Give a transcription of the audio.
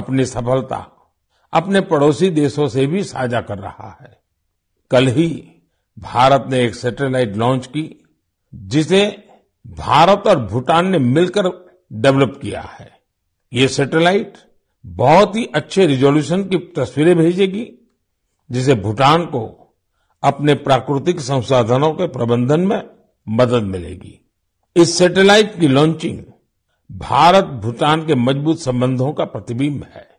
अपनी सफलता अपने पड़ोसी देशों से भी साझा कर रहा है कल ही भारत ने एक सैटेलाइट लॉन्च की जिसे भारत और भूटान ने मिलकर डेवलप किया है ये सैटेलाइट बहुत ही अच्छे रिजोल्यूशन की तस्वीरें भेजेगी जिसे भूटान को अपने प्राकृतिक संसाधनों के प्रबंधन में मदद मिलेगी इस सैटेलाइट की लॉन्चिंग भारत भूटान के मजबूत संबंधों का प्रतिबिंब है